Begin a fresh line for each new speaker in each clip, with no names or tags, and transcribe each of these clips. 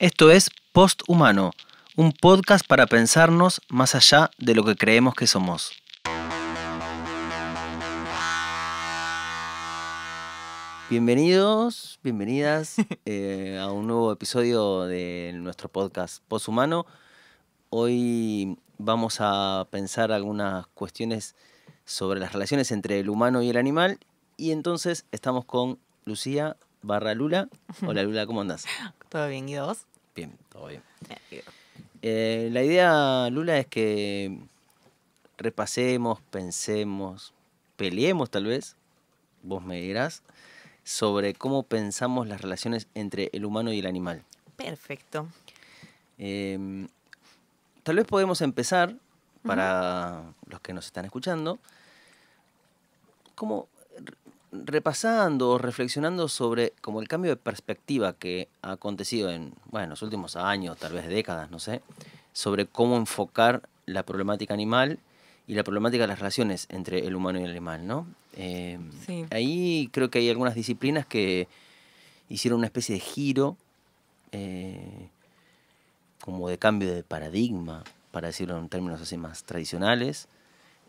Esto es Posthumano, un podcast para pensarnos más allá de lo que creemos que somos. Bienvenidos, bienvenidas eh, a un nuevo episodio de nuestro podcast Posthumano. Hoy vamos a pensar algunas cuestiones sobre las relaciones entre el humano y el animal y entonces estamos con Lucía barra Lula. Hola Lula, ¿cómo andás?
Todo bien, ¿y vos? Bien, todo bien.
Eh, la idea, Lula, es que repasemos, pensemos, peleemos tal vez, vos me dirás, sobre cómo pensamos las relaciones entre el humano y el animal.
Perfecto.
Em, tal vez podemos empezar, para los que nos están escuchando, cómo repasando o reflexionando sobre como el cambio de perspectiva que ha acontecido en bueno, los últimos años, tal vez décadas, no sé, sobre cómo enfocar la problemática animal y la problemática de las relaciones entre el humano y el animal, ¿no? Em, ahí creo que hay algunas disciplinas que hicieron una especie de giro, eh, como de cambio de paradigma, para decirlo en términos así más tradicionales,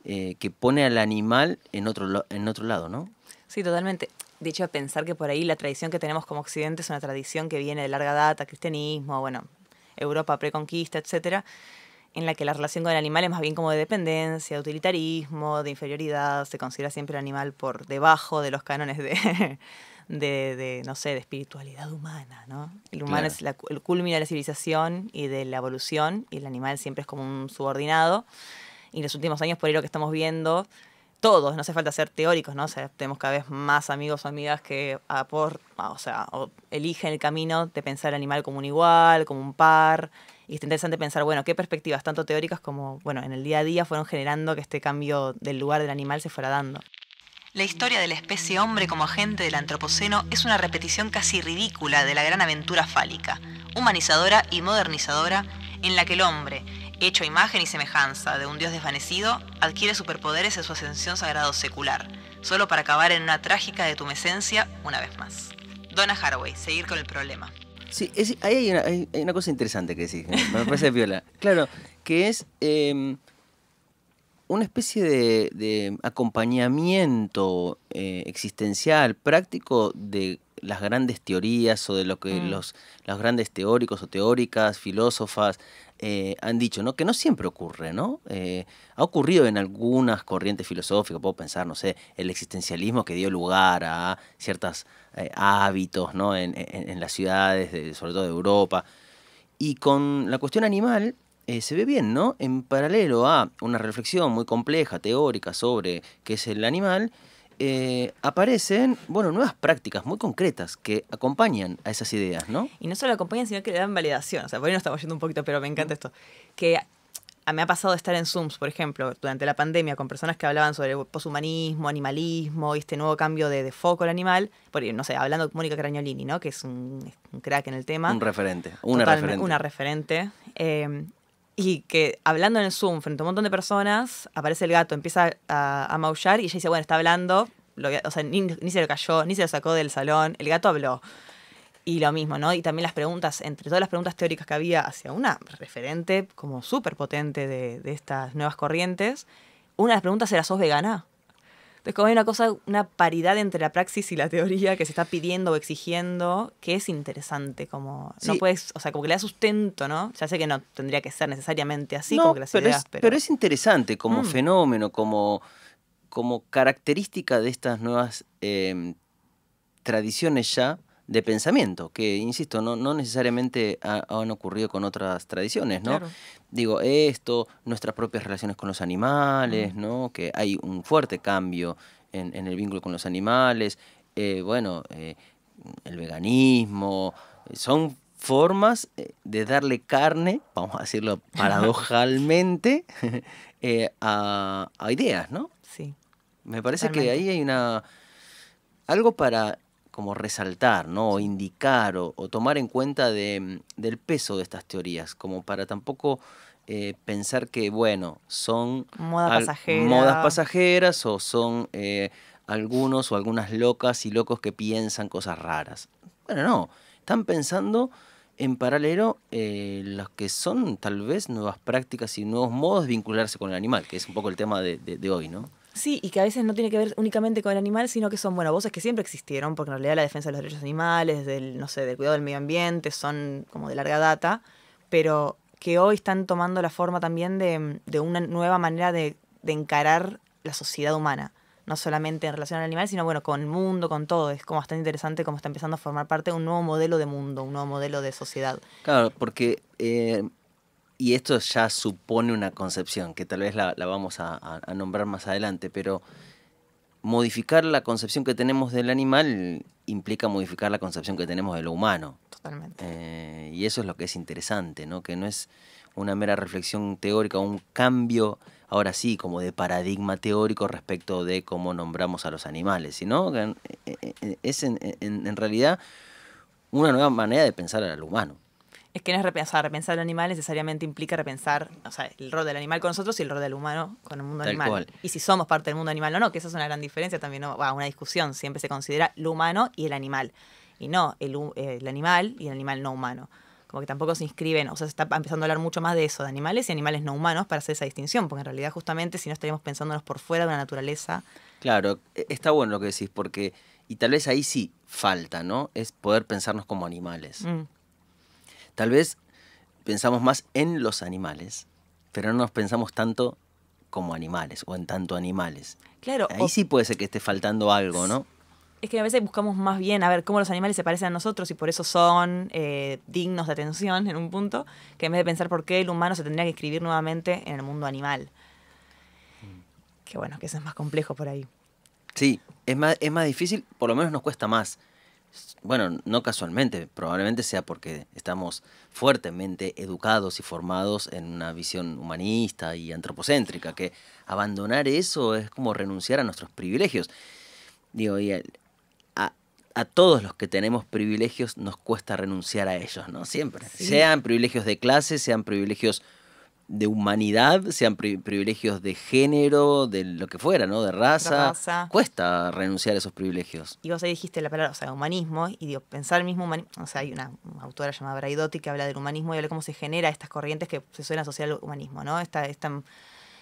eh, que pone al animal en otro, en otro lado, ¿no?
Sí, totalmente. De hecho, pensar que por ahí la tradición que tenemos como Occidente es una tradición que viene de larga data, cristianismo, bueno, Europa preconquista, etcétera, en la que la relación con el animal es más bien como de dependencia, de utilitarismo, de inferioridad, se considera siempre el animal por debajo de los cánones de, de, no sé, de espiritualidad humana, ¿no? El humano es el culmina de la civilización y de la evolución, y el animal siempre es como un subordinado. Y en los últimos años, por ahí lo que estamos viendo todos, no hace falta ser teóricos, ¿no? tenemos cada vez más amigos o amigas que por ah, o sea, eligen el camino de pensar al animal como un igual, como un par. Y está interesante pensar, bueno, qué perspectivas, tanto teóricas como, bueno, en el día a día fueron generando que este cambio del lugar del animal se fuera dando. La historia de la especie hombre como agente del antropoceno es una repetición casi ridícula de la gran aventura fálica, humanizadora y modernizadora, en la que el hombre, hecho imagen y semejanza de un dios desvanecido, adquiere superpoderes en su ascensión sagrado secular, solo para acabar en una trágica detumescencia una vez más. Donna Haraway, seguir con el problema.
Sí, ahí hay una, cosa interesante que decir, me parece viola. Claro, que es em, una especie de, acompañamiento eh, existencial, práctico de las grandes teorías o de lo que mm. los, grandes teóricos o teóricas, filósofas, eh, han dicho, ¿no? Que no siempre ocurre, ¿no? Eh, ha ocurrido en algunas corrientes filosóficas, puedo pensar, no sé, el existencialismo que dio lugar a ciertos eh, hábitos, ¿no? En, las ciudades, sobre todo de Europa. Y con la cuestión animal, se ve bien, ¿no? En paralelo a una reflexión muy compleja, teórica, sobre qué es el animal, eh, aparecen, bueno, nuevas prácticas muy concretas que acompañan a esas ideas, ¿no?
Y no solo acompañan, sino que le dan validación. O sea, por ahí nos estamos yendo un poquito, pero me encanta esto. Que me ha pasado de estar en Zooms, por ejemplo, durante la pandemia, con personas que hablaban sobre poshumanismo, animalismo y este nuevo cambio de, de foco al animal. Por, no sé, hablando con Mónica Cragnolini, ¿no? Que es un, crack en el tema. Un
referente. Una referente. Una
referente. Eh, y que hablando en el Zoom frente a un montón de personas, aparece el gato, empieza a, maullar y ella dice, bueno, está hablando, o sea, ni, se lo cayó, ni se lo sacó del salón, el gato habló. Y lo mismo, ¿no? Y también las preguntas, entre todas las preguntas teóricas que había hacia una referente como súper potente de, de estas nuevas corrientes, una de las preguntas era, ¿sos vegana? Entonces, como hay una cosa, una paridad entre la praxis y la teoría que se está pidiendo o exigiendo, que es interesante, como no puedes, o sea, como que le da sustento, ¿no? Ya sé que no tendría que ser necesariamente así, como que las pero, es, pero... es
interesante como mm. fenómeno, como, como característica de estas nuevas eh, tradiciones ya, de pensamiento, que, insisto, no, no necesariamente han ocurrido con otras tradiciones, ¿no? Digo, esto, nuestras propias relaciones con los animales, ¿no? Que hay un fuerte cambio en, en el vínculo con los animales, eh, bueno, eh, el veganismo, son formas eh, de darle carne, vamos a decirlo paradojalmente, a, ideas, ¿no? Sí. Me parece que ahí hay una algo para como resaltar, ¿no? O indicar o, tomar en cuenta mm, del peso de estas teorías, como para tampoco eh, pensar que, bueno, son modas pasajeras o son eh, algunos o algunas locas y locos que piensan cosas raras. Bueno, no, están pensando en paralelo eh, los que son tal vez nuevas prácticas y nuevos modos de vincularse con el animal, que es un poco el tema de hoy, ¿no?
Sí, y que a veces no tiene que ver únicamente con el animal, sino que son, bueno, voces que siempre existieron, porque en realidad la defensa de los derechos animales, del, no sé, del cuidado del medio ambiente, son como de larga data, pero que hoy están tomando la forma también de, una nueva manera de, encarar la sociedad humana, no solamente en relación al animal, sino bueno, con el mundo, con todo. Es como bastante interesante cómo está empezando a formar parte de un nuevo modelo de mundo, un nuevo modelo de sociedad.
Claro, porque... Eh, y esto ya supone una concepción, que tal vez la, vamos a, nombrar más adelante, pero modificar la concepción que tenemos del animal implica modificar la concepción que tenemos de lo humano. Totalmente. Eh, y eso es lo que es interesante, ¿no? Que no es una mera reflexión teórica, un cambio, ahora sí, como de paradigma teórico respecto de cómo nombramos a los animales, sino que eh, eh, es en realidad una nueva manera de pensar al humano.
Es que no es repensar, repensar el animal necesariamente implica repensar, el rol del animal con nosotros y el rol del humano con el mundo animal. Y si somos parte del mundo animal o no, que esa es una gran diferencia también, ¿no? Va, una discusión, siempre se considera lo humano y el animal. Y no el, eh, el animal y el animal no humano como que tampoco se inscriben, o sea, se está empezando a hablar mucho más de eso, de animales y animales no humanos, para hacer esa distinción, porque en realidad justamente si no estaríamos pensándonos por fuera de la naturaleza.
Claro, e-, está bueno lo que decís, porque, y tal vez ahí sí falta, ¿no? Es poder pensarnos como animales. Mm. Tal vez pensamos más en los animales, pero no nos pensamos tanto como animales o en tanto animales.
Claro. Ahí sí
puede ser que esté faltando algo, ¿no?
Es que a veces buscamos más bien a ver cómo los animales se parecen a nosotros y por eso son eh, dignos de atención en un punto, que en vez de pensar por qué el humano se tendría que escribir nuevamente en el mundo animal. Que bueno, que eso es más complejo por ahí.
Sí, es más, es más difícil, por lo menos nos cuesta más bueno, no casualmente, probablemente sea porque estamos fuertemente educados y formados en una visión humanista y antropocéntrica, que abandonar eso es como renunciar a nuestros privilegios. Digo, a, todos los que tenemos privilegios nos cuesta renunciar a ellos, ¿no? Siempre. Sean privilegios de clase, sean privilegios de humanidad, sean privilegios de género, de lo que fuera, ¿no? De raza. Cuesta renunciar a esos privilegios.
Y vos ahí dijiste la palabra, o sea, humanismo, y digo, pensar mismo humanismo. O sea, hay una autora llamada Braidotti que habla del humanismo y habla de cómo se genera estas corrientes que se suelen asociar al humanismo, ¿no? Esta, esta,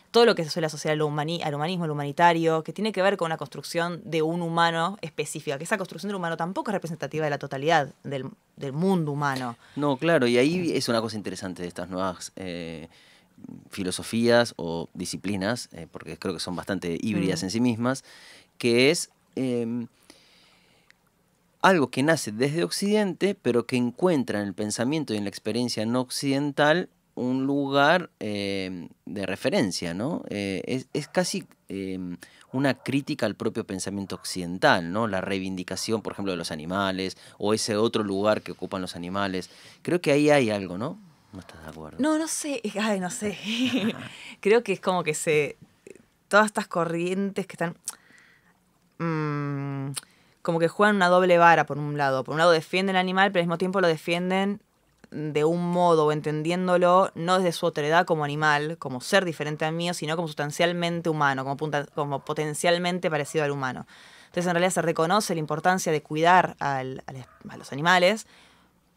todo lo que se suele asociar al, humanismo, al humanitario, que tiene que ver con una construcción de un humano específica, que esa construcción del humano tampoco es representativa de la totalidad del, mundo humano.
No, claro, y ahí es una cosa interesante de estas nuevas. Eh, filosofías o disciplinas, eh, porque creo que son bastante híbridas mm. en sí mismas, que es em, algo que nace desde Occidente, pero que encuentra en el pensamiento y en la experiencia no occidental un lugar em, de referencia, ¿no? Eh, es, casi em, una crítica al propio pensamiento occidental, ¿no? La reivindicación, por ejemplo, de los animales o ese otro lugar que ocupan los animales. Creo que ahí hay algo, ¿no? ¿No estás de acuerdo?
No, no sé. Ay, no sé. Creo que es como que se. Todas estas corrientes que están. Mm, como que juegan una doble vara, por un lado. Por un lado defienden al animal, pero al mismo tiempo lo defienden de un modo o entendiéndolo no desde su otredad como animal, como ser diferente al mío, sino como sustancialmente humano, como, como potencialmente parecido al humano. Entonces en realidad se reconoce la importancia de cuidar a los animales,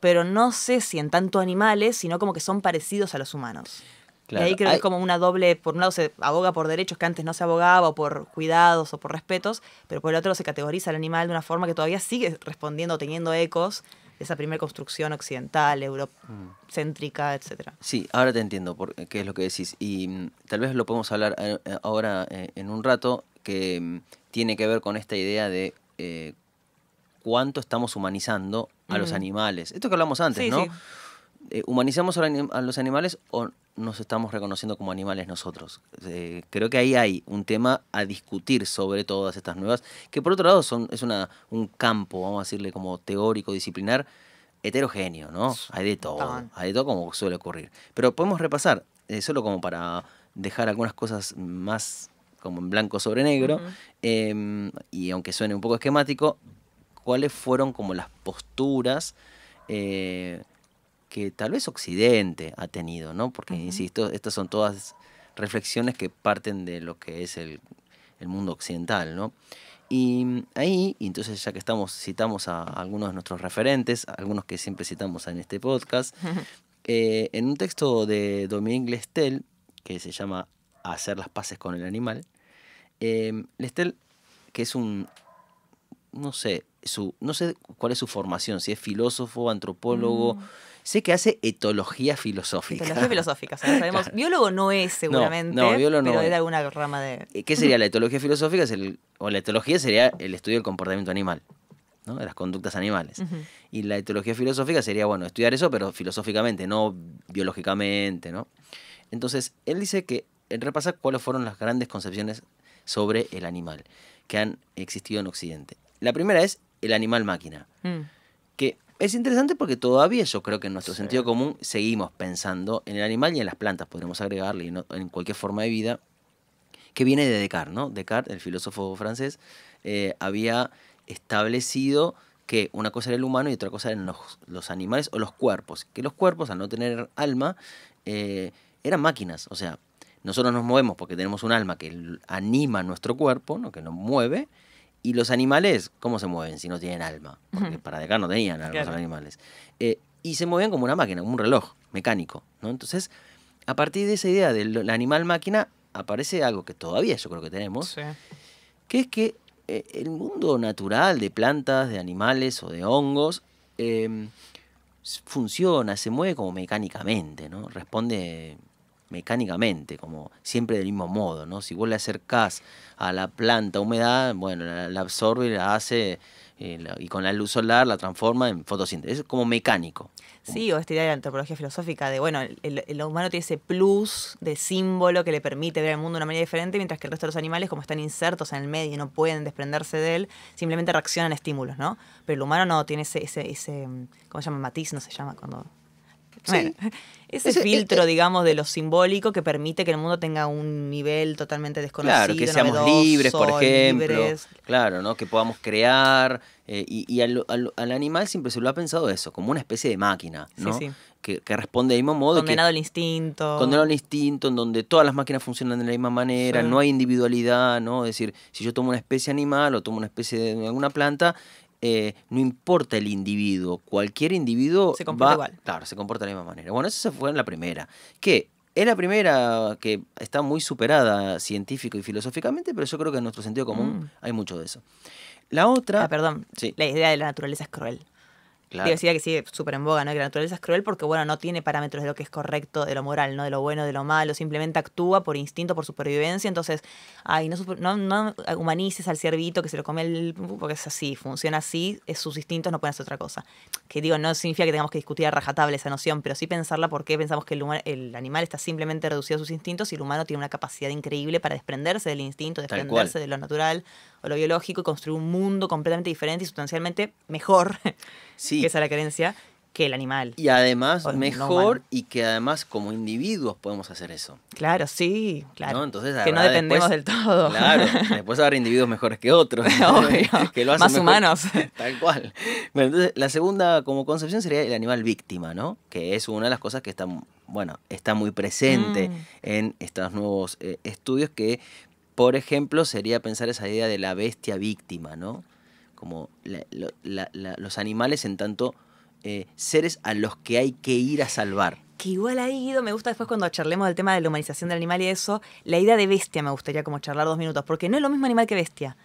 pero no sé si en tanto animales, sino como que son parecidos a los humanos. Y ahí creo que es como una doble, por un lado se aboga por derechos que antes no se abogaba, o por cuidados, o por respetos, pero por el otro se categoriza al animal de una forma que todavía sigue respondiendo, teniendo ecos de esa primera construcción occidental, eurocéntrica, etc.
Sí, ahora te entiendo por qué es lo que decís. Y mm, tal vez lo podemos hablar eh, eh, ahora eh, en un rato, que mm, tiene que ver con esta idea de cuánto estamos humanizando a los mm. animales. Esto que hablamos antes, ¿no? Eh, ¿Humanizamos a, los animales o nos estamos reconociendo como animales nosotros? Eh, creo que ahí hay un tema a discutir sobre todas estas nuevas, que por otro lado son, es una, un campo, vamos a decirle, como teórico, disciplinar, heterogéneo, ¿no? Hay de todo, hay de todo como suele ocurrir. Pero podemos repasar, eh, solo como para dejar algunas cosas más como en blanco sobre negro, em, y aunque suene un poco esquemático, cuáles fueron como las posturas eh, que tal vez Occidente ha tenido, ¿no? Porque, insisto, estas son todas reflexiones que parten de lo que es el, mundo occidental, ¿no? Y ahí, entonces ya que estamos, citamos a algunos de nuestros referentes, algunos que siempre citamos en este podcast, eh, en un texto de Dominique Lestel, que se llama Hacer las paces con el animal, eh, Lestel, que es un, no sé, no sé cuál es su formación, si es filósofo, antropólogo. Mm. Sé que hace etología filosófica. Etología filosófica, sabemos.
Biólogo no es, seguramente. de alguna rama de. Eh, ¿Qué sería la
etología filosófica? o la etología sería el estudio del comportamiento animal, De las conductas animales. Y la etología filosófica sería, bueno, estudiar eso, pero filosóficamente, no biológicamente, ¿no? Entonces, él dice que él repasa cuáles fueron las grandes concepciones sobre el animal que han existido en Occidente. La primera es el animal máquina. Mm. Que es interesante porque todavía yo creo que en nuestro sentido común seguimos pensando en el animal y en las plantas, podríamos agregarle, en cualquier forma de vida, que viene de Descartes, ¿no? Descartes, el filósofo francés, eh, había establecido que una cosa era el humano y otra cosa eran los, animales o los cuerpos. Que los cuerpos, al no tener alma, eh, eran máquinas. O sea, nosotros nos movemos porque tenemos un alma que anima nuestro cuerpo, ¿no? que nos mueve, y los animales, ¿cómo se mueven si no tienen alma? Porque para de acá no tenían alma los animales. Eh, y se mueven como una máquina, como un reloj mecánico. ¿no? Entonces, a partir de esa idea del animal-máquina, aparece algo que todavía yo creo que tenemos, que es que eh, el mundo natural de plantas, de animales o de hongos, eh, funciona, se mueve como mecánicamente, ¿no? Responde mecánicamente, como siempre del mismo modo, ¿no? Si vos le acercás a la planta humedad, bueno, la, absorbe y la hace eh, y con la luz solar la transforma en fotosíntesis. Es como mecánico.
Sí, o esta idea de la antropología filosófica de, bueno, el, humano tiene ese plus de símbolo que le permite ver el mundo de una manera diferente, mientras que el resto de los animales, como están insertos en el medio y no pueden desprenderse de él, simplemente reaccionan a estímulos, ¿no? Pero el humano no tiene ese, ese, ese ¿cómo se llama? Matiz, no se llama cuando ese filtro, eh, eh, digamos, de lo simbólico que permite que el mundo tenga un nivel totalmente desconocido. Claro, que seamos libres, por ejemplo.
Claro, ¿no? Que podamos crear. Eh, y, al, animal siempre se lo ha pensado eso, como una especie de máquina, Que, responde del mismo modo. Condenado al
instinto. Condenado al
instinto, en donde todas las máquinas funcionan de la misma manera, no hay individualidad, ¿no? Es decir, si yo tomo una especie animal o tomo una especie de alguna planta, eh, no importa el individuo, cualquier individuo se comporta Claro, se comporta de la misma manera. Bueno, eso se fue en la primera. Que es la primera que está muy superada científico y filosóficamente, pero yo creo que en nuestro sentido común mm. hay mucho de eso. La otra.
Ah, perdón. La idea de la naturaleza es cruel. Claro. decía que sí súper en boga, ¿no? Que la naturaleza es cruel porque, bueno, no tiene parámetros de lo que es correcto, de lo moral, ¿no? De lo bueno, de lo malo. Simplemente actúa por instinto, por supervivencia. Entonces, ay, no, no, humanices al ciervito que se lo come el... Porque es así, funciona así, es sus instintos no pueden hacer otra cosa. Que digo, no significa que tengamos que discutir a esa noción, pero sí pensarla porque pensamos que el, el animal está simplemente reducido a sus instintos y el humano tiene una capacidad increíble para desprenderse del instinto, desprenderse de lo natural o lo biológico y construir un mundo completamente diferente y sustancialmente mejor, que esa es la creencia, que el animal. Y además mejor
y que además como individuos podemos hacer eso.
Claro, sí, claro. que no dependemos del todo. Claro, después habrá individuos mejores que otros. más humanos. Tal cual.
Bueno, entonces la segunda como concepción sería el animal víctima, ¿no? Que es una de las cosas que está, bueno, está muy presente mm. en estos nuevos eh, estudios que por ejemplo, sería pensar esa idea de la bestia víctima, ¿no? Como los animales en tanto eh, seres a los que hay que ir a salvar.
Que igual ha ido me gusta después cuando charlemos del tema de la humanización del animal y eso, la idea de bestia me gustaría como charlar dos minutos, porque no es lo mismo animal que bestia.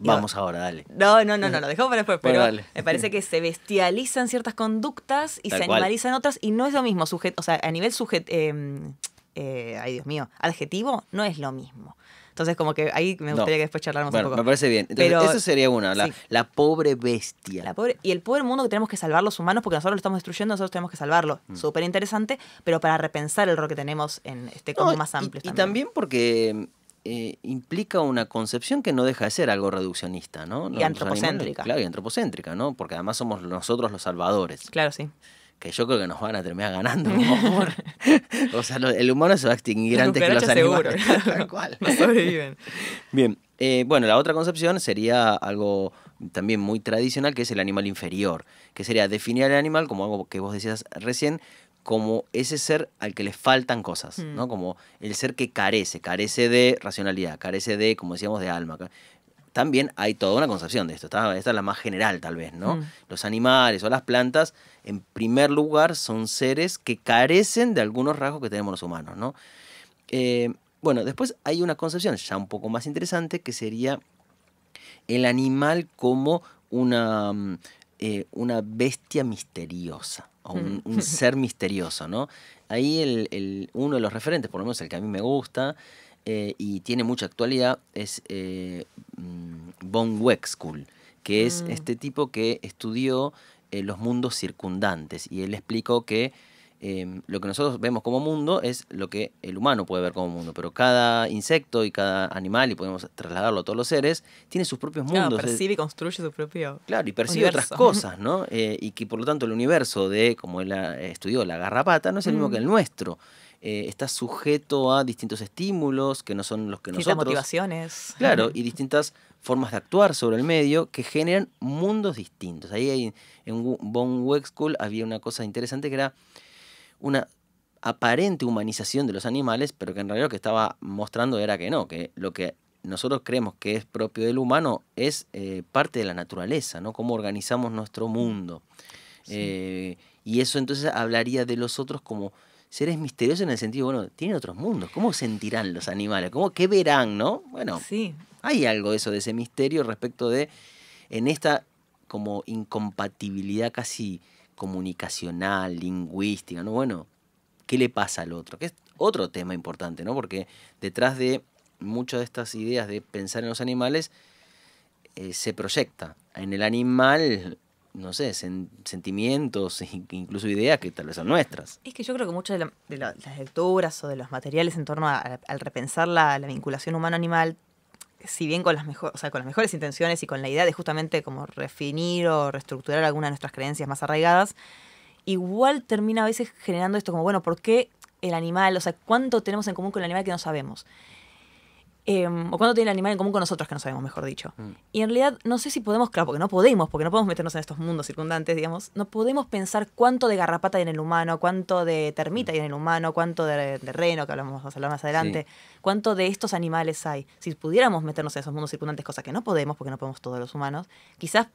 Vamos ahora, dale. No, no, no, lo dejamos para después, pero me parece que se bestializan ciertas conductas y se animalizan otras y no es lo mismo, sujeto, o sea, a nivel sujeto, em, eh, ay Dios mío, adjetivo, no es lo mismo. Entonces, como que ahí me gustaría que después charláramos un poco. Me parece bien. Entonces, Pero, eso
sería una, la, pobre bestia.
y el pobre mundo que tenemos que salvar los humanos porque nosotros lo estamos destruyendo, nosotros tenemos que salvarlo. Mm. Súper interesante, pero para repensar el rol que tenemos en este como más amplio. Y también, y también
porque eh, implica una concepción que no deja de ser algo reduccionista, ¿no? Y antropocéntrica. claro, y antropocéntrica, ¿no? Porque además somos nosotros los salvadores. Claro, sí que yo creo que nos van a terminar ganando por o sea, el humano se va a extinguir antes que los animales. Seguro, cual. No sobreviven. Bien, eh, bueno, la otra concepción sería algo también muy tradicional, que es el animal inferior, que sería definir al animal como algo que vos decías recién, como ese ser al que le faltan cosas, ¿no? Mm. Como el ser que carece, carece de racionalidad, carece de, como decíamos, de alma, también hay toda una concepción de esto. Esta, es la más general, tal vez, ¿no? Mm. Los animales o las plantas, en primer lugar, son seres que carecen de algunos rasgos que tenemos los humanos, ¿no? Eh, bueno, después hay una concepción ya un poco más interesante que sería el animal como una, mm, eh, una bestia misteriosa o un, mm. ser misterioso, ¿no? Ahí el, uno de los referentes, por lo menos el que a mí me gusta, eh, y tiene mucha actualidad es eh, mm, Von Wexkull, que es mm. este tipo que estudió eh, los mundos circundantes y él explicó que em, lo que nosotros vemos como mundo es lo que el humano puede ver como mundo, pero cada insecto y cada animal, y podemos trasladarlo a todos los seres, tiene sus propios mundos. percibe
y construye su propio. Claro, y percibe otras cosas,
¿no? y que por lo tanto el universo de, como él estudió, la garrapata, no es el mismo mm. que el nuestro. Eh, está sujeto a distintos estímulos que no son los que Distintas las
motivaciones. Claro,
y distintas formas de actuar sobre el medio que generan mundos distintos. Ahí en en Von School había una cosa interesante que era una aparente humanización de los animales, pero que en realidad lo que estaba mostrando era que no, que lo que nosotros creemos que es propio del humano es eh, parte de la naturaleza, ¿no? Cómo organizamos nuestro mundo. Eh, y eso entonces hablaría de los otros como seres misteriosos en el sentido, bueno, tiene otros mundos. ¿Cómo sentirán los animales? ¿Cómo qué verán, no? Bueno, hay algo de eso, de ese misterio respecto de, en esta como incompatibilidad casi comunicacional, lingüística, ¿no? Bueno, ¿qué le pasa al otro? Que es otro tema importante, ¿no? Porque detrás de muchas de estas ideas de pensar en los animales, eh, se proyecta en el animal no sé, sentimientos, incluso ideas que tal vez son nuestras.
Es que yo creo que muchas de, las lecturas o de los materiales en torno al repensar la, vinculación humano-animal, si bien con las, mejor, o sea, con las mejores intenciones y con la idea de justamente como refinir o reestructurar algunas de nuestras creencias más arraigadas, igual termina a veces generando esto como, bueno, ¿por qué el animal? O sea, ¿cuánto tenemos en común con el animal que no sabemos? Em, o cuánto tiene el animal en común con nosotros que no sabemos, mejor dicho. Mm. Y en realidad no sé si podemos, claro, porque no podemos, porque no podemos meternos en estos mundos circundantes, digamos, no podemos pensar cuánto de garrapata hay en el humano, cuánto de termita mm. hay en el humano, cuánto de, reno, que hablamos, vamos a más adelante, cuánto de estos animales hay. Si pudiéramos meternos en esos mundos circundantes, cosa que no podemos, porque no podemos todos los humanos, quizás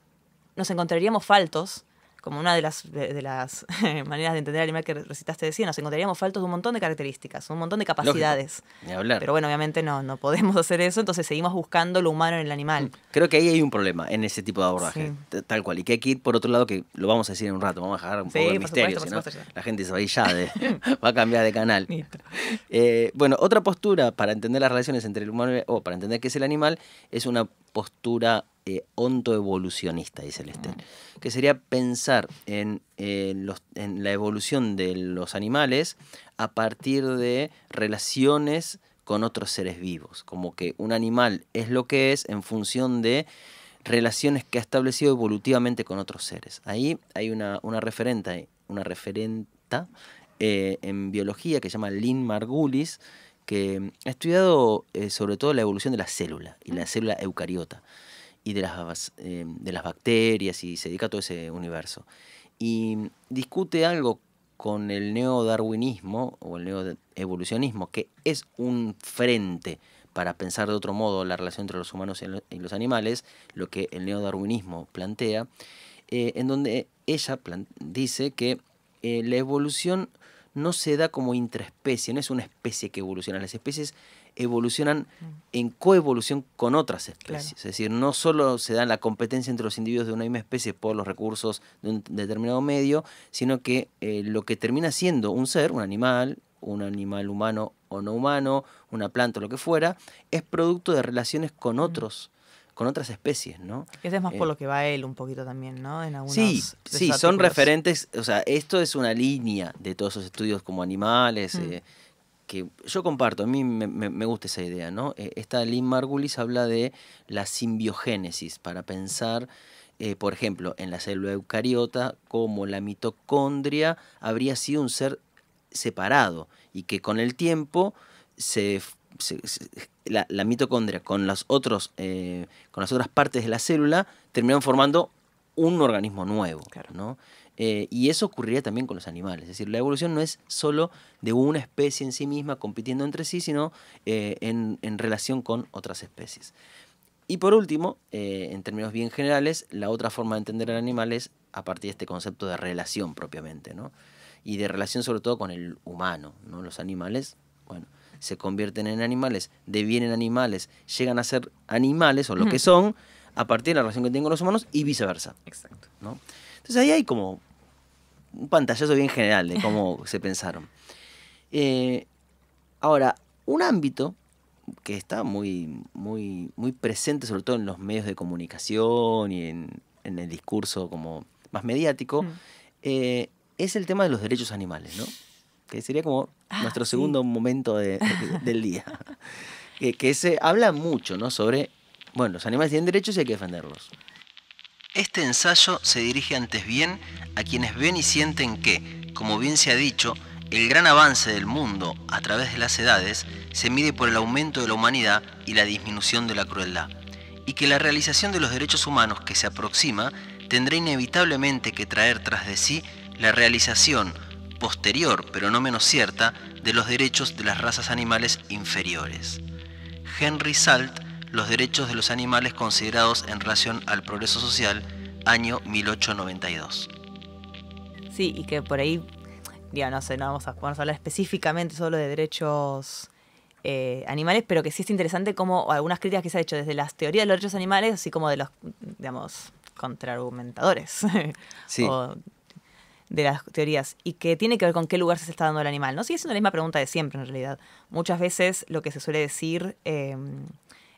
nos encontraríamos faltos como una de las, de, las maneras de entender el animal que recitaste decía, nos encontraríamos faltos de un montón de características, un montón de capacidades. hablar. Pero bueno, obviamente no, no podemos hacer eso, entonces seguimos buscando lo humano en el animal. Mm,
creo que ahí hay un problema en ese tipo de abordaje, tal cual. Y que hay que ir por otro lado, que lo vamos a decir en un rato, vamos a dejar un poco de misterio, la gente se va a ir ya, va a cambiar de canal. Eh, bueno, otra postura para entender las relaciones entre el humano o para entender qué es el animal es una postura eh, onto-evolucionista dice Lester, mm. que sería pensar en, la evolución de los animales a partir de relaciones con otros seres vivos, como que un animal es lo que es en función de relaciones que ha establecido evolutivamente con otros seres. Ahí hay una, una referente, una referenta eh, en biología que se llama Lynn Margulis, que ha estudiado eh, sobre todo la evolución de la célula y la mm. célula eucariota y de las, eh, de las bacterias y se dedica a todo ese universo. Y discute algo con el neodarwinismo o el neo-evolucionismo, que es un frente para pensar de otro modo la relación entre los humanos y los animales, lo que el neodarwinismo plantea, eh, en donde ella dice que eh, la evolución no se da como intraespecie, no es una especie que evoluciona, las especies evolucionan mm. en coevolución con otras especies. Es decir, no solo se da la competencia entre los individuos de una misma especie por los recursos de un determinado medio, sino que eh, lo que termina siendo un ser, un animal, un animal humano o no humano, una planta o lo que fuera, es producto de relaciones con mm. otros. con otras especies, ¿no?
Eso es más por eh, lo que va él un poquito también, ¿no? sí, sí, son
referentes, o sea, esto es una línea de todos esos estudios como animales, mm. eh, que yo comparto, a mí me, gusta esa idea, ¿no? Eh, esta Lynn Margulis habla de la simbiogénesis para pensar, eh, por ejemplo, en la célula eucariota, como la mitocondria habría sido un ser separado y que con el tiempo la, mitocondria con las, eh, con las otras partes de la célula terminaron formando un organismo nuevo, claro. ¿no? Eh, y eso ocurriría también con los animales. Es decir, la evolución no es solo de una especie en sí misma compitiendo entre sí, sino eh, en, relación con otras especies. Y por último, eh, en términos bien generales, la otra forma de entender al animal es a partir de este concepto de relación propiamente, ¿no? Y de relación sobre todo con el humano, ¿no? Los animales, bueno, se convierten en animales, devienen animales, llegan a ser animales o lo que son a partir de la relación que tienen con los humanos y viceversa. Exacto. ¿no? Entonces ahí hay como un pantallazo bien general de cómo se pensaron. Eh, ahora, un ámbito que está muy, muy, muy presente, sobre todo en los medios de comunicación y en, el discurso como más mediático, mm. eh, es el tema de los derechos animales, ¿no? Que sería como ah, nuestro segundo momento del día. que, que, se habla mucho, ¿no? Sobre, bueno, los animales tienen derechos y hay que defenderlos. Este ensayo se dirige antes bien a quienes ven y sienten que, como bien se ha dicho, el gran avance del mundo a través de las edades se mide por el aumento de la humanidad y la disminución de la crueldad, y que la realización de los derechos humanos que se aproxima tendrá inevitablemente que traer tras de sí la realización posterior, pero no menos cierta, de los derechos de las razas animales inferiores. Henry Salt los derechos de los animales considerados en relación al progreso social, año 1892.
Sí, y que por ahí, digamos, no sé, vamos a a hablar específicamente solo de derechos eh, animales, pero que sí es interesante como algunas críticas que se han hecho desde las teorías de los derechos animales, así como de los, digamos, contraargumentadores. Sí. de las teorías y que tiene que ver con qué lugar se está dando el animal. No sigue siendo la misma pregunta de siempre, en realidad. Muchas veces lo que se suele decir em,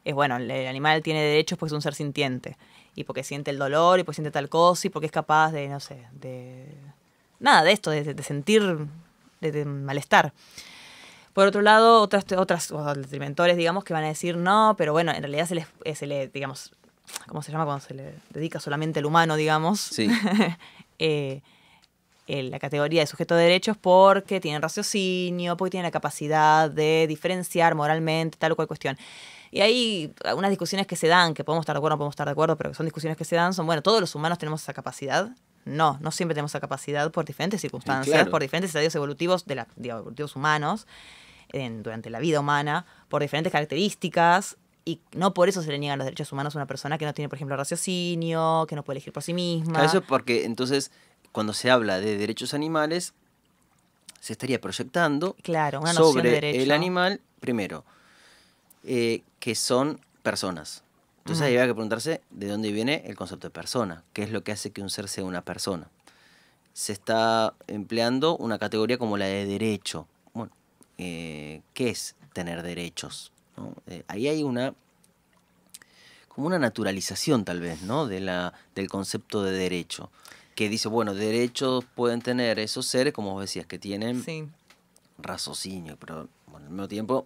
es, bueno, el animal tiene derechos porque es un ser sintiente, y porque siente el dolor, y porque siente tal cosa, y porque es capaz de, no sé, de... Nada de esto, de, sentir, de, malestar. Por otro lado, otras, otras detrimentores, digamos, que van a decir no, pero bueno, en realidad se eh, le, digamos, ¿cómo se llama cuando se le dedica solamente al humano, digamos? Sí. Eh, la categoría de sujeto de derechos porque tienen raciocinio, porque tienen la capacidad de diferenciar moralmente tal o cual cuestión. Y hay algunas discusiones que se dan, que podemos estar de acuerdo, no podemos estar de acuerdo, pero que son discusiones que se dan, son, bueno, todos los humanos tenemos esa capacidad. No, no siempre tenemos esa capacidad por diferentes circunstancias, por diferentes estadios evolutivos de, la, humanos, durante la vida humana, por diferentes características, y no por eso se le niegan los derechos humanos a una persona que no tiene, por ejemplo, raciocinio, que no puede elegir por sí misma. Claro, eso
porque entonces cuando se habla de derechos animales, se estaría proyectando
sobre el
animal, primero, eh, que son personas. Entonces había que preguntarse de dónde viene el concepto de persona, qué es lo que hace que un ser sea una persona. Se está empleando una categoría como la de derecho. Bueno, eh, ¿qué es tener derechos? Eh, ahí hay una como una naturalización tal vez, ¿no? del concepto de derecho. Que dice, bueno, derechos pueden tener esos seres, como vos decías, que tienen sí. raciocinio, pero al mismo tiempo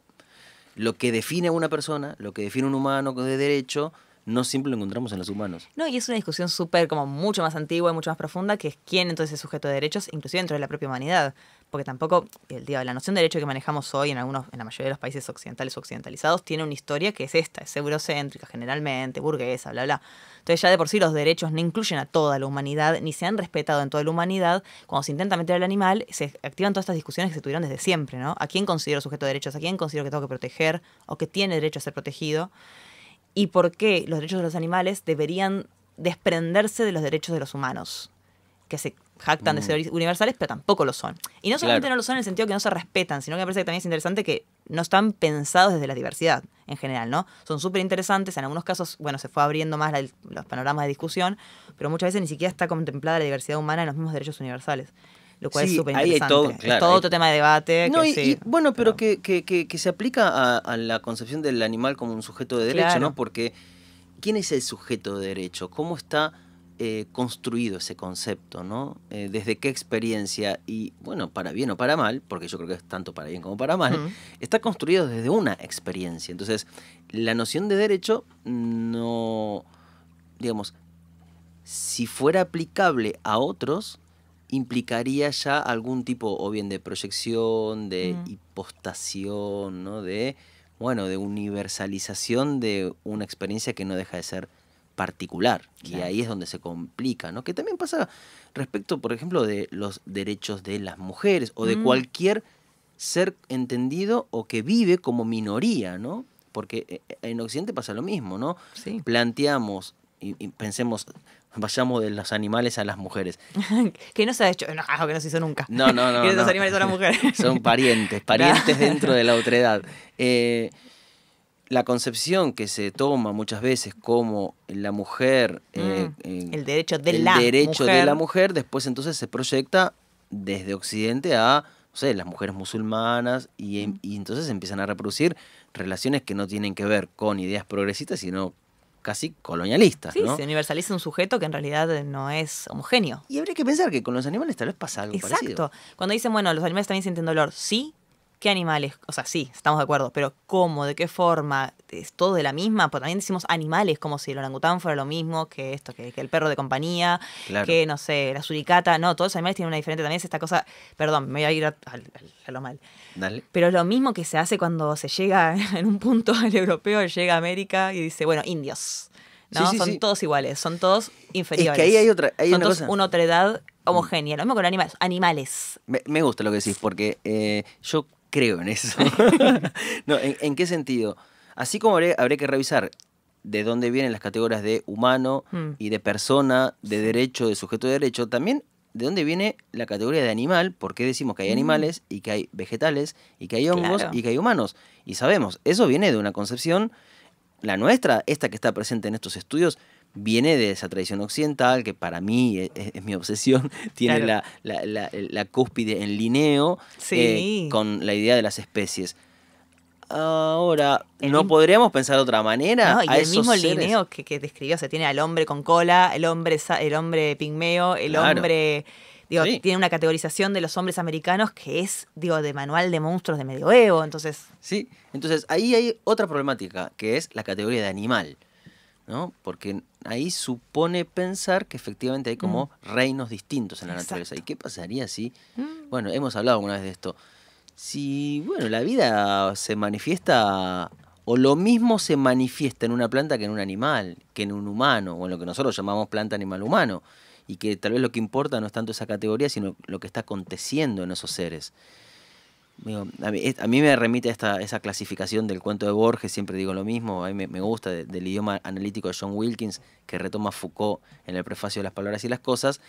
lo que define a una persona, lo que define a un humano de derecho, no siempre lo encontramos en los humanos.
No, y es una discusión súper, como mucho más antigua y mucho más profunda, que es quién entonces es sujeto de derechos, inclusive dentro de la propia humanidad. Porque tampoco, el, de la noción de derecho que manejamos hoy en algunos, en la mayoría de los países occidentales o occidentalizados, tiene una historia que es esta, es eurocéntrica generalmente, burguesa, bla, bla. Entonces ya de por sí los derechos no incluyen a toda la humanidad, ni se han respetado en toda la humanidad. Cuando se intenta meter al animal, se activan todas estas discusiones que se tuvieron desde siempre, ¿no? ¿A quién considero sujeto de derechos? ¿A quién considero que tengo que proteger? ¿O que tiene derecho a ser protegido? y por qué los derechos de los animales deberían desprenderse de los derechos de los humanos, que se jactan de mm. ser universales, pero tampoco lo son. Y no solamente no lo son en el sentido que no se respetan, sino que me parece que también es interesante que no están pensados desde la diversidad en general, ¿no? Son súper interesantes, en algunos casos, bueno, se fue abriendo más los panoramas de discusión, pero muchas veces ni siquiera está contemplada la diversidad humana en los mismos derechos universales lo cual es súper interesante. Todo, todo otro tema de debate.
bueno, pero, Que, se aplica a, la concepción del animal como un sujeto de derecho, ¿no? Porque ¿quién es el sujeto de derecho? ¿Cómo está eh, construido ese concepto, ¿no? Eh, ¿Desde qué experiencia? Y bueno, para bien o para mal, porque yo creo que es tanto para bien como para mal, está construido desde una experiencia. Entonces, la noción de derecho no, digamos, si fuera aplicable a otros, implicaría ya algún tipo o bien de proyección, de mm. ¿no? de bueno, de universalización de una experiencia que no deja de ser particular. Y ahí es donde se complica, ¿no? Que también pasa respecto, por ejemplo, de los derechos de las mujeres o de mm. cualquier ser entendido o que vive como minoría, ¿no? Porque eh, en Occidente pasa lo mismo, ¿no? Planteamos y pensemos vayamos de los animales a las mujeres.
que no se ha hecho, que no se hizo nunca. No, no, no. los animales son las mujeres. son parientes, parientes dentro de la
otredad. Eh, la concepción que se toma muchas veces como la mujer... Eh, mm, eh,
el derecho de el derecho de la
mujer, después entonces se proyecta desde Occidente a, las mujeres musulmanas y, mm. y entonces empiezan a reproducir relaciones que no tienen que ver con ideas progresistas, sino casi colonialistas. Sí, se
universaliza un sujeto que en realidad eh, no es homogéneo. Y habría que pensar que con los animales tal vez pasa algo parecido. Exacto. Cuando dicen, bueno, los animales también sienten dolor, sí, ¿Qué animales? O sea, sí, estamos de acuerdo, pero ¿cómo? ¿De qué forma? ¿Es todo de la misma? Pues también decimos animales, como si el orangután fuera lo mismo que esto, que, el perro de compañía, que, no sé, la suricata. No, todos los animales tienen una diferente. También es esta cosa, perdón, me voy a ir a, lo mal. Dale. Pero es lo mismo que se hace cuando se llega en un punto al europeo, llega a América y dice, bueno, indios. ¿no? son todos iguales, son todos inferiores. Es que ahí hay otra, hay una una otra edad mm. homogénea. Lo mismo con animales. animales.
Me, gusta lo que decís, porque eh, yo creo en eso. no, ¿en, qué sentido? Así como habré, que revisar de dónde vienen las categorías de humano mm. y de persona, de derecho, de sujeto de derecho, también de dónde viene la categoría de animal, porque decimos que hay mm. animales y que hay vegetales y que hay hongos y que hay humanos. Y sabemos, eso viene de una concepción, la nuestra, esta que está presente en estos estudios, viene de esa tradición occidental, que para mí e, e, es, mi obsesión, tiene la, cúspide en lineo eh, con la idea de las especies. Ahora, ¿no podríamos pensar de otra manera? No, y el mismo lineo
que, describió, se tiene al hombre con cola, el hombre, el hombre pigmeo, el hombre... Digo, tiene una categorización de los hombres americanos que es, digo, de manual de monstruos de medioevo, entonces... Sí, entonces ahí hay otra
problemática, que es la categoría de animal, ¿no? Porque ahí supone pensar que efectivamente hay como mm. reinos distintos en la naturaleza. ¿Y qué pasaría si, mm. bueno, hemos hablado alguna vez de esto, si, bueno, la vida se manifiesta o lo mismo se manifiesta en una planta que en un animal, que en un humano, o en lo que nosotros llamamos planta animal humano, y que tal vez lo que importa no es tanto esa categoría, sino lo que está aconteciendo en esos seres a, mí, me remite esta, esa clasificación del cuento de Borges, siempre digo lo mismo, a mí me, gusta del idioma analítico de John Wilkins, que retoma Foucault en el prefacio de las palabras y las cosas,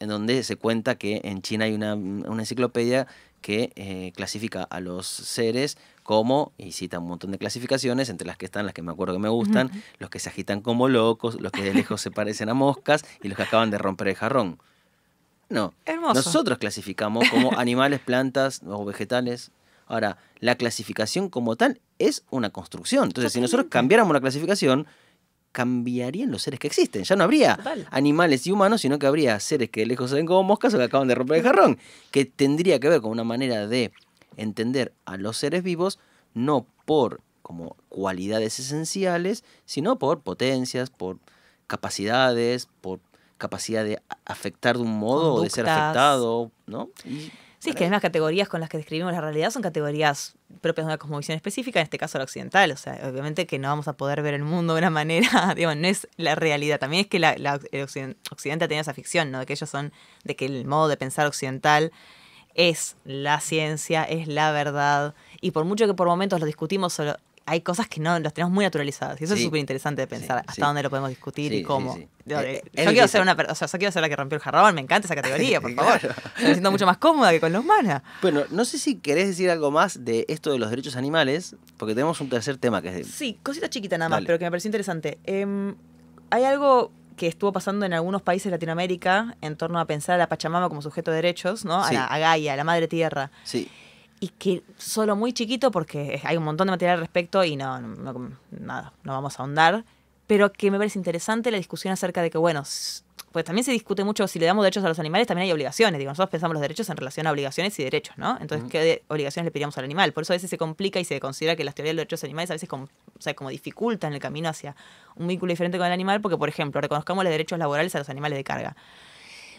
en donde se cuenta que en China hay una, enciclopedia que eh, clasifica a los seres como, y cita un montón de clasificaciones, entre las que están las que me acuerdo que me gustan, los que se agitan como locos, los que de lejos se parecen a moscas y los que acaban de romper el jarrón. No, nosotros clasificamos como animales, plantas o vegetales. Ahora, la clasificación como tal es una construcción. Entonces, si nosotros cambiáramos la clasificación, cambiarían los seres que existen. Ya no habría animales y humanos, sino que habría seres que lejos se ven como moscas o que acaban de romper el jarrón, que tendría que ver con una manera de entender a los seres vivos no por como cualidades esenciales, sino por potencias, por capacidades, por capacidad de afectar de un modo o de ser afectado, ¿no? Sí, es que las
categorías con las que describimos la realidad son categorías propias de una cosmovisión específica, en este caso la occidental. O sea, obviamente que no vamos a poder ver el mundo de una manera, digo, no es la realidad. También es que la, el occidente, ha tenido esa ficción, ¿no? De que ellos son, de que el modo de pensar occidental es la ciencia, es la verdad. Y por mucho que por momentos lo discutimos solo hay cosas que no las tenemos muy naturalizadas. Y eso es súper interesante de pensar hasta dónde lo podemos discutir y cómo. Yo, quiero ser la que rompió el jarrón, me encanta esa categoría, por favor. Me siento mucho más cómoda que con los manas.
Bueno, no sé si querés decir algo más de esto de los derechos animales, porque tenemos un tercer tema que es
Sí, cosita chiquita nada más, pero que me pareció interesante. Em, hay algo que estuvo pasando en algunos países de Latinoamérica en torno a pensar a la Pachamama como sujeto de derechos, ¿no? A, la, a Gaia, a la Madre Tierra. Sí y que solo muy chiquito, porque hay un montón de material al respecto y no, nada, no vamos a ahondar, pero que me parece interesante la discusión acerca de que, bueno, pues también se discute mucho si le damos derechos a los animales, también hay obligaciones. Digo, nosotros pensamos los derechos en relación a obligaciones y derechos, ¿no? Entonces, ¿qué obligaciones le pedíamos al animal? Por eso a veces se complica y se considera que las teorías de los derechos animales a veces como, o sea, como dificultan el camino hacia un vínculo diferente con el animal, porque, por ejemplo, reconozcamos los derechos laborales a los animales de carga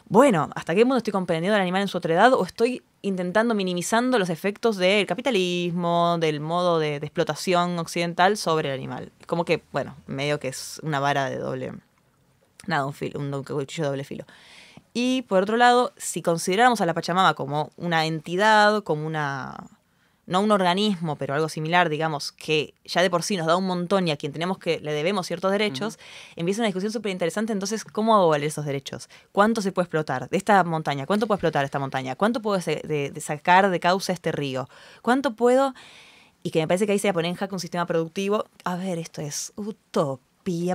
bueno, ¿hasta qué punto estoy comprendiendo al animal en su otredad o estoy intentando minimizando los efectos del capitalismo, del modo de, explotación occidental sobre el animal? Como que, bueno, medio que es una vara de doble, nada, un, filo, un cuchillo de doble filo. Y por otro lado, si consideramos a la Pachamama como una entidad, como una no un organismo, pero algo similar, digamos, que ya de por sí nos da un montón y a quien tenemos que le debemos ciertos derechos, empieza una discusión súper interesante. Entonces, ¿cómo hago valer esos derechos? ¿Cuánto se puede explotar de esta montaña? ¿Cuánto puedo explotar esta montaña? ¿Cuánto puedo sacar de causa este río? ¿Cuánto puedo.? Y que me parece que ahí se pone en jaque un sistema productivo. A ver, esto es utópico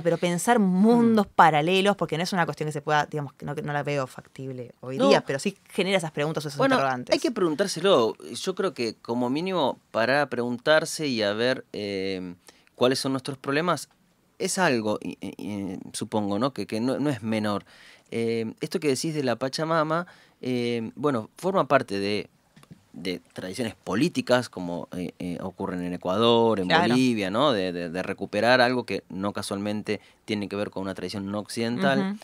pero pensar mm. mundos paralelos, porque no es una cuestión que se pueda, digamos, que no, la veo factible hoy día, pero sí genera esas preguntas esos bueno, Hay que
preguntárselo. Yo creo que como mínimo para preguntarse y a ver eh, cuáles son nuestros problemas, es algo, supongo, ¿no? Que, no, es menor. Eh, esto que decís de la Pachamama, eh, bueno, forma parte de de tradiciones políticas, como eh, eh ocurren en Ecuador, en Bolivia, ¿no? De, recuperar algo que no casualmente tiene que ver con una tradición no occidental.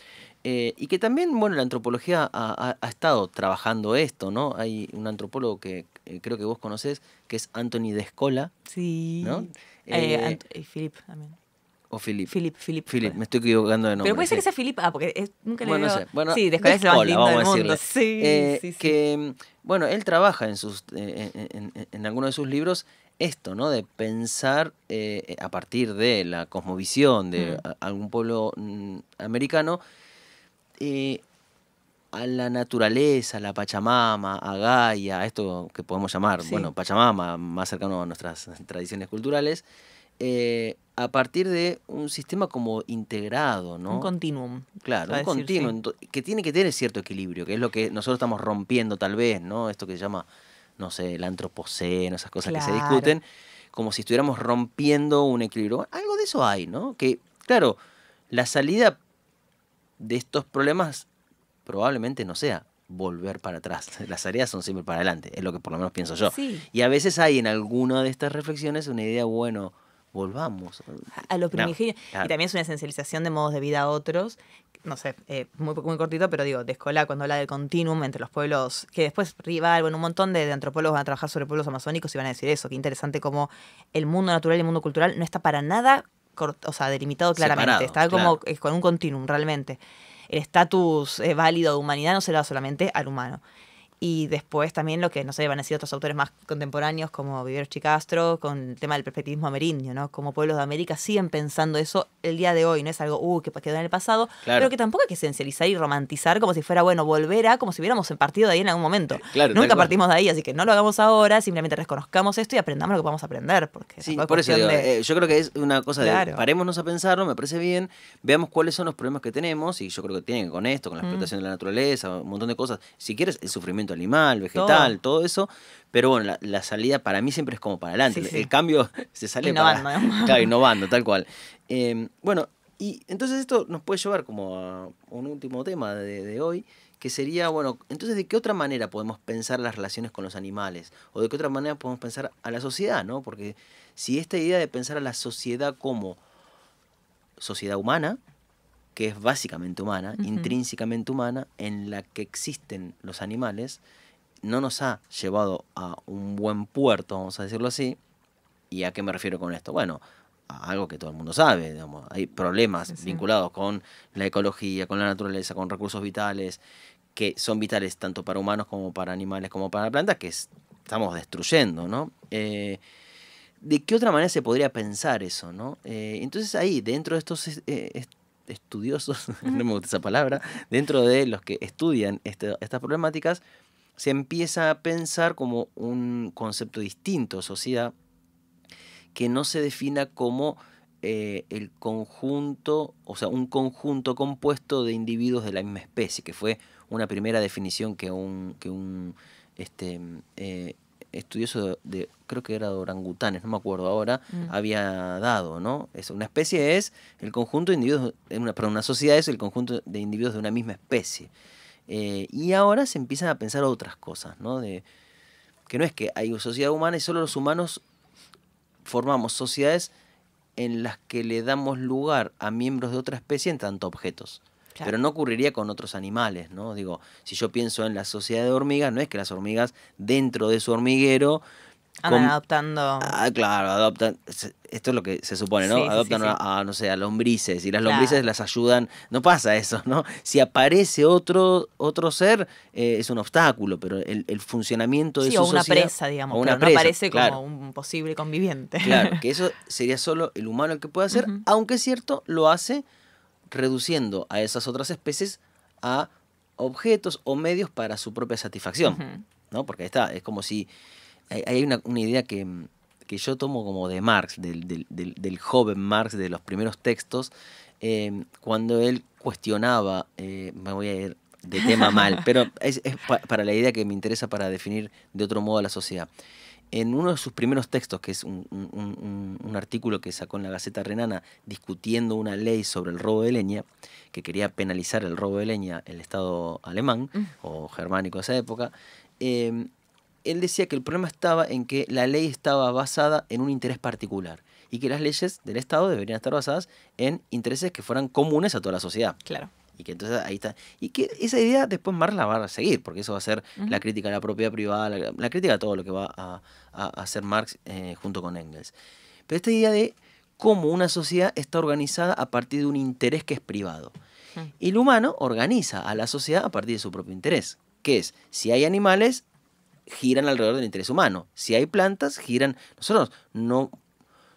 Eh, y que también, bueno, la antropología ha, estado trabajando esto, ¿no? Hay un antropólogo que eh, creo que vos conocés, que es Anthony Descola.
Sí. ¿no? y Philip también
o Philip. Philip, Philip. Philip, me estoy equivocando de nombre. Pero puede ser que sea
Philip. Ah, porque eh, nunca le bueno, veo... bueno, Sí, es la más del mundo. Eh, sí,
que, bueno, él trabaja en, sus, eh, en, en, en alguno de sus libros esto, ¿no? De pensar a partir de la cosmovisión de mm. algún pueblo mm, americano a la naturaleza, a la Pachamama, a Gaia, a esto que podemos llamar, bueno, Pachamama, más cercano a nuestras tradiciones culturales, a partir de un sistema como integrado, ¿no? Un
continuum. Claro, un continuum
que tiene que tener cierto equilibrio, que es lo que nosotros estamos rompiendo tal vez, ¿no? Esto que se llama, no sé, el antropoceno, esas cosas que se discuten, como si estuviéramos rompiendo un equilibrio. Algo de eso hay, ¿no? Que, claro, la salida de estos problemas probablemente no sea volver para atrás. Las áreas son siempre para adelante, es lo que por lo menos pienso yo. Y a veces hay en alguna de estas reflexiones una idea, bueno, volvamos
a los primigenios. Y también es una esencialización de modos de vida a otros. No sé, eh, muy, muy cortito, pero digo, de escolar cuando habla del continuum entre los pueblos, que después rival, bueno, un montón de, antropólogos van a trabajar sobre pueblos amazónicos y van a decir eso, qué interesante como el mundo natural y el mundo cultural no está para nada o sea, delimitado claramente, está como con un continuum realmente. El estatus eh, válido de humanidad no se da solamente al humano y después también lo que, no sé, van a decir otros autores más contemporáneos como Vivero Chicastro, con el tema del perspectivismo amerindio, ¿no? Como pueblos de América siguen pensando eso el día de hoy, no es algo, uh, que quedó en el pasado, claro. pero que tampoco hay que esencializar y romantizar como si fuera, bueno, volver a, como si hubiéramos partido de ahí en algún momento. Eh, claro, Nunca partimos de ahí, así que no lo hagamos ahora, simplemente reconozcamos esto y aprendamos lo que vamos a aprender. Porque sí, por eso eh,
yo creo que es una cosa de parémonos a pensarlo, me parece bien, veamos cuáles son los problemas que tenemos, y yo creo que tienen con esto, con la mm. explotación de la naturaleza, un montón de cosas. Si quieres, el sufrimiento animal, vegetal, todo, eso. Pero bueno, la, salida para mí siempre es como para adelante. El cambio se sale innovando, para... innovando, tal cual. Eh, bueno, y entonces esto nos puede llevar como a un último tema de, de, hoy, que sería, bueno, entonces de qué otra manera podemos pensar las relaciones con los animales, o de qué otra manera podemos pensar a la sociedad, ¿no? Porque si esta idea de pensar a la sociedad como sociedad humana, que es básicamente humana, intrínsecamente humana, en la que existen los animales, no nos ha llevado a un buen puerto, vamos a decirlo así. ¿Y a qué me refiero con esto? Bueno, a algo que todo el mundo sabe, hay problemas vinculados con la ecología, con la naturaleza, con recursos vitales, que son vitales tanto para humanos como para animales, como para plantas, que estamos destruyendo, eh, ¿De qué otra manera se podría pensar eso, no? Eh, entonces ahí, dentro de estos, eh, estudiosos, no me gusta esa palabra, dentro de los que estudian este, estas problemáticas, se empieza a pensar como un concepto distinto, sociedad, que no se defina como eh, el conjunto, o sea, un conjunto compuesto de individuos de la misma especie, que fue una primera definición que un, un este, eh, estudioso de, creo que era de orangutanes, no me acuerdo ahora, mm. había dado, ¿no? una especie es el conjunto de individuos, una sociedad es el conjunto de individuos de una misma especie. Eh, y ahora se empiezan a pensar otras cosas, ¿no? De, que no es que hay sociedad humana y solo los humanos formamos sociedades en las que le damos lugar a miembros de otra especie en tanto objetos. Pero no ocurriría con otros animales, ¿no? Digo, si yo pienso en la sociedad de hormigas, no es que las hormigas dentro de su hormiguero Andan adoptando. Ah, claro, adoptan. Esto es lo que se supone, ¿no? adoptan A, no sé, a lombrices y las lombrices las ayudan. No pasa eso, ¿no? Si aparece otro, otro ser, eh, es un obstáculo, pero el, funcionamiento de sí, o una presa, digamos. O una no aparece como
un posible conviviente. Claro, que eso sería solo
el humano el que puede hacer, aunque es cierto, lo hace reduciendo a esas otras especies a objetos o medios para su propia satisfacción. ¿no? Porque ahí está, es como si hay, una, idea que, yo tomo como de Marx, del, joven Marx, de los primeros textos, em, cuando él cuestionaba, eh, me voy a ir de tema mal, pero es, para la idea que me interesa para definir de otro modo a la sociedad en uno de sus primeros textos, que es un, artículo que sacó en la Gaceta Renana discutiendo una ley sobre el robo de leña, que quería penalizar el robo de leña el Estado alemán mm. o germánico de esa época, em, él decía que el problema estaba en que la ley estaba basada en un interés particular y que las leyes del Estado deberían estar basadas en intereses que fueran comunes a toda la sociedad. Claro. Y que entonces ahí está. Y que esa idea después Marx la va a seguir, porque eso va a ser la crítica a la propiedad privada, la, crítica a todo lo que va a, hacer Marx eh, junto con Engels. Pero esta idea de cómo una sociedad está organizada a partir de un interés que es privado. Mm. Y el humano organiza a la sociedad a partir de su propio interés, que es, si hay animales, giran alrededor del interés humano. Si hay plantas, giran. Nosotros no,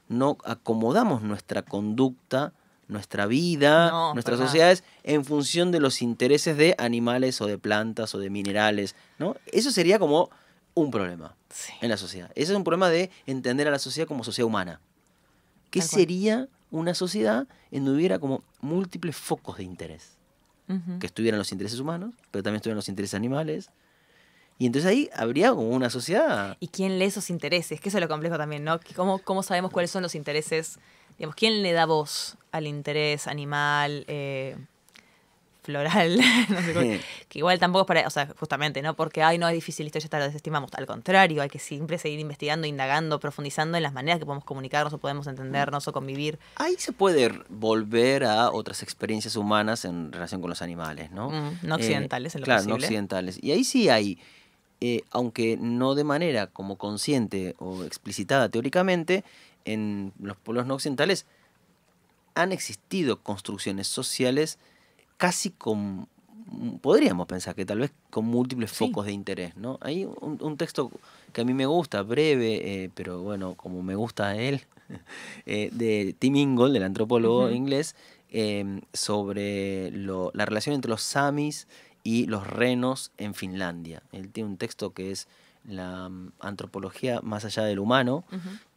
no acomodamos nuestra conducta nuestra vida, nuestras sociedades, en función de los intereses de animales o de plantas o de minerales, ¿no? Eso sería como un problema en la sociedad. Ese es un problema de entender a la sociedad como sociedad humana. ¿Qué sería una sociedad en donde hubiera como múltiples focos de interés? Que estuvieran los intereses humanos, pero también estuvieran los intereses animales, y entonces ahí habría como una
sociedad. ¿Y quién lee esos intereses? Que eso es lo complejo también, ¿no? ¿Cómo, cómo sabemos cuáles son los intereses ¿quién le da voz al interés animal, eh, floral? que igual tampoco es para, o sea, justamente, ¿no? Porque, ay, no, es difícil, esto ya está, lo desestimamos. Al contrario, hay que siempre seguir investigando, indagando, profundizando en las maneras que podemos comunicarnos o podemos entendernos o convivir.
Ahí se puede volver a otras experiencias humanas en relación con los animales, ¿no? Mm, no eh, occidentales, en lo claro, no occidentales. Y ahí sí hay... Eh, aunque no de manera como consciente o explicitada teóricamente, en los pueblos no occidentales han existido construcciones sociales casi con, podríamos pensar que tal vez con múltiples focos de interés, ¿no? Hay un, texto que a mí me gusta, breve, eh, pero bueno, como me gusta a él, eh, de Tim Ingold, del antropólogo inglés, em, sobre la relación entre los samis y los renos en Finlandia. Él tiene un texto que es la mm, antropología más allá del humano,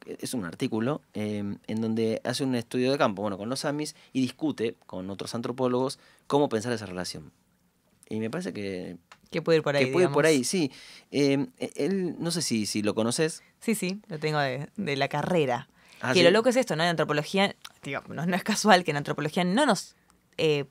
es un artículo, em, en donde hace un estudio de campo, bueno, con los Amis, y discute con otros antropólogos cómo pensar esa relación. Y me parece que...
Que puede ir por ahí. Que puede ir por ahí,
sí. Em, e, él, no sé si, si lo conoces.
Sí, sí, lo tengo de, la carrera. Y ah, lo loco es esto, ¿no? En antropología, Digamos. no, es casual que en antropología no nos eh,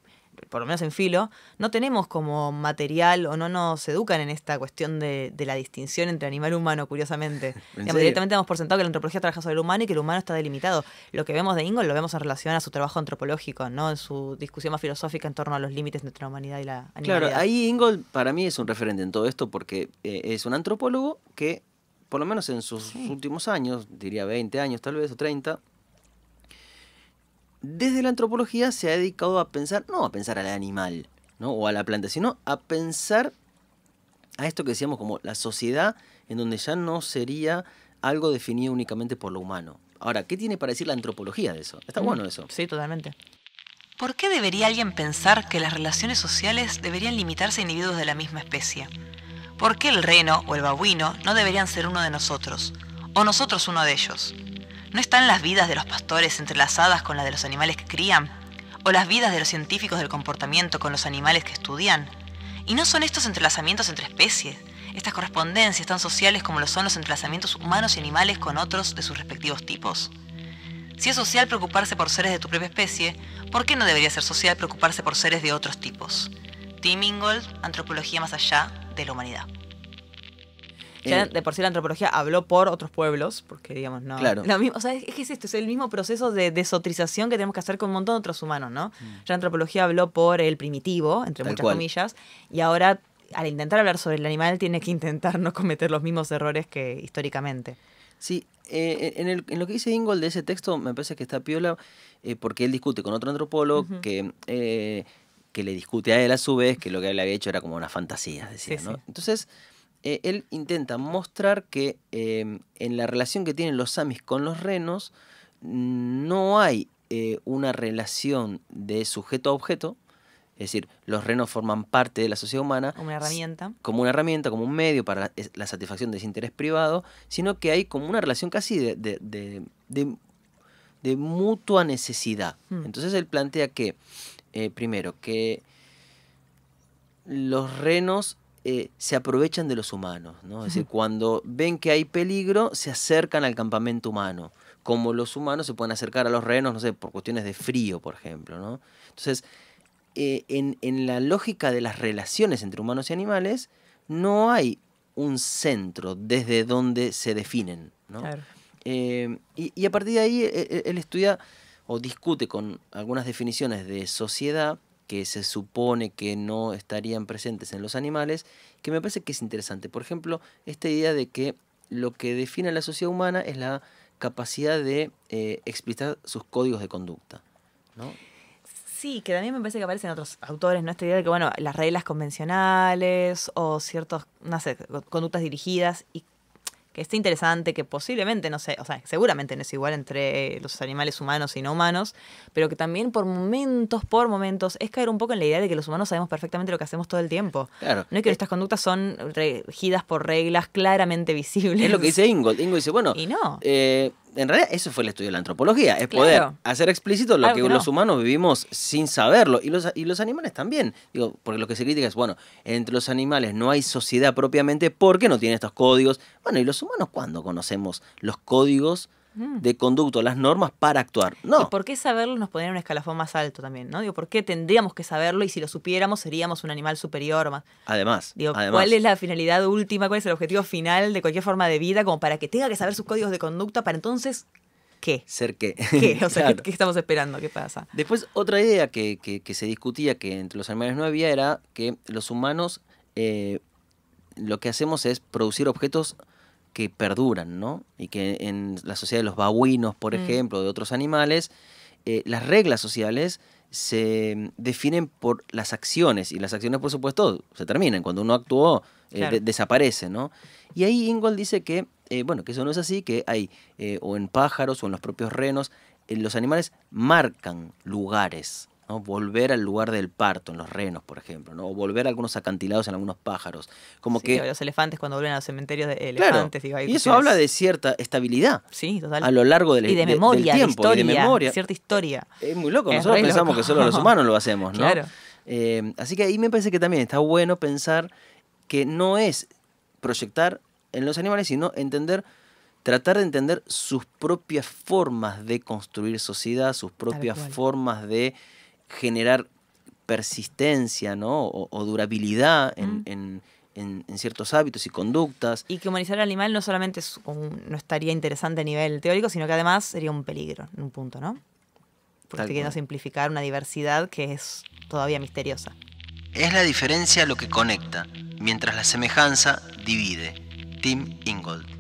por lo menos en filo, no tenemos como material o no nos educan en esta cuestión de, la distinción entre animal y humano, curiosamente. directamente hemos presentado que la antropología trabaja sobre el humano y que el humano está delimitado. Lo que vemos de Ingold lo vemos en relación a su trabajo antropológico, no en su discusión más filosófica en torno a los límites entre la humanidad y la animalidad. Claro,
ahí Ingold para mí es un referente en todo esto porque eh, es un antropólogo que, por lo menos en sus últimos años, diría 20 años tal vez o 30, desde la antropología se ha dedicado a pensar, no a pensar al animal ¿no? o a la planta, sino a pensar a esto que decíamos como la sociedad en donde ya no sería algo definido únicamente por lo humano. Ahora, ¿qué tiene para decir la antropología de eso? Está mm, bueno eso.
Sí, totalmente. ¿Por qué debería alguien pensar que las relaciones sociales deberían limitarse a individuos de la misma especie? ¿Por qué el reno o el babuino no deberían ser uno de nosotros? ¿O nosotros uno de ellos? ¿No están las vidas de los pastores entrelazadas con las de los animales que crían? ¿O las vidas de los científicos del comportamiento con los animales que estudian? ¿Y no son estos entrelazamientos entre especies? estas correspondencias tan sociales como lo son los entrelazamientos humanos y animales con otros de sus respectivos tipos? Si es social preocuparse por seres de tu propia especie, ¿por qué no debería ser social preocuparse por seres de otros tipos? Tim Ingold, Antropología más allá de la humanidad. Ya eh. de por sí la antropología habló por otros pueblos, porque digamos, no. Claro. Lo o sea, es, que es esto, es el mismo proceso de desotrización que tenemos que hacer con un montón de otros humanos, ¿no? Mm. Ya la antropología habló por el primitivo, entre muchas comillas, y ahora al intentar hablar sobre el animal tiene que intentar no cometer los mismos errores que históricamente.
Sí, eh, en, lo que dice ingol de ese texto me parece que está piola eh, porque él discute con otro antropólogo que, que le discute a él a su vez que lo que él había hecho era como una fantasía, es decir, ¿no? Entonces eh, él intenta mostrar que em, en la relación que tienen los samis con los renos no hay eh, una relación de sujeto a objeto, es decir, los renos forman parte de la sociedad humana. Como una herramienta. Como una herramienta, como un medio para la, satisfacción de ese interés privado, sino que hay como una relación casi de, mutua necesidad. Mm. Entonces él plantea que, eh, primero, que los renos eh, se aprovechan de los humanos, Es cuando ven que hay peligro, se acercan al campamento humano, como los humanos se pueden acercar a los renos, no sé, por cuestiones de frío, por ejemplo, Entonces, eh, en, la lógica de las relaciones entre humanos y animales, no hay un centro desde donde se definen, eh, y, a partir de ahí, e, e, él estudia o discute con algunas definiciones de sociedad que se supone que no estarían presentes en los animales, que me parece que es interesante. Por ejemplo, esta idea de que lo que define a la sociedad humana es la capacidad de eh, explicar sus códigos de conducta. ¿no?
Sí, que también me parece que aparecen otros autores, ¿no? Esta idea de que, bueno, las reglas convencionales o ciertas, conductas dirigidas y que esté interesante, que posiblemente, no sé, o sea, seguramente no es igual entre eh, los animales humanos y no humanos, pero que también por momentos, por momentos, es caer un poco en la idea de que los humanos sabemos perfectamente lo que hacemos todo el tiempo. Claro. No es que eh. nuestras conductas son regidas por reglas claramente visibles. Es lo que dice
Ingo, Ingo dice, bueno, y no. Eh, en realidad eso fue el estudio de la antropología, es poder hacer explícito lo ah, que, los humanos vivimos sin saberlo, y los, y los animales también, digo, porque lo que se critica es, bueno, entre los animales no hay sociedad propiamente porque no tiene estos códigos, bueno, y los humanos cuándo conocemos los códigos Mm. de conducto, las normas para actuar.
No. ¿Y por qué saberlo nos pone en un escalafón más alto también, no? Digo, ¿por qué tendríamos que saberlo y si lo supiéramos seríamos un animal superior más?
Además. ¿cuál es la
finalidad última? ¿Cuál es el objetivo final de cualquier forma de vida como para que tenga que saber sus códigos de conducta para entonces qué? Ser qué.
¿Qué? O sea, ¿qué,
estamos esperando? ¿Qué pasa?
Después, otra idea que, que, que, se discutía que entre los animales no había era que los humanos eh, lo que hacemos es producir objetos que perduran, ¿no? Y que en la sociedad de los babuinos, por mm. ejemplo, de otros animales, eh, las reglas sociales se definen por las acciones y las acciones, por supuesto, se terminan. Cuando uno actuó, eh, desaparece, ¿no? Y ahí Ingold dice que, eh, bueno, que eso no es así, que hay, o en pájaros o en los propios renos, los animales marcan lugares volver al lugar del parto, en los renos, por ejemplo, ¿no? o volver a algunos acantilados en algunos pájaros. Como que...
Los elefantes cuando vuelven a los cementerios de elefantes. y eso habla de
cierta estabilidad
sí, a lo largo del, de memoria, de historia, y de memoria. cierta historia. Es muy loco, nosotros pensamos que solo los humanos
lo hacemos, ¿no? Eh, así que ahí me parece que también está bueno pensar que no es proyectar en los animales, sino entender tratar de entender sus propias formas de construir sociedad, sus propias formas de generar persistencia o, durabilidad en, ciertos hábitos y conductas.
Y que humanizar al animal no solamente no estaría interesante a nivel teórico, sino que además sería un peligro en un punto, ¿no? Porque queriendo simplificar una diversidad que es todavía misteriosa. Es la
diferencia lo que conecta, mientras la semejanza divide. Tim Ingold.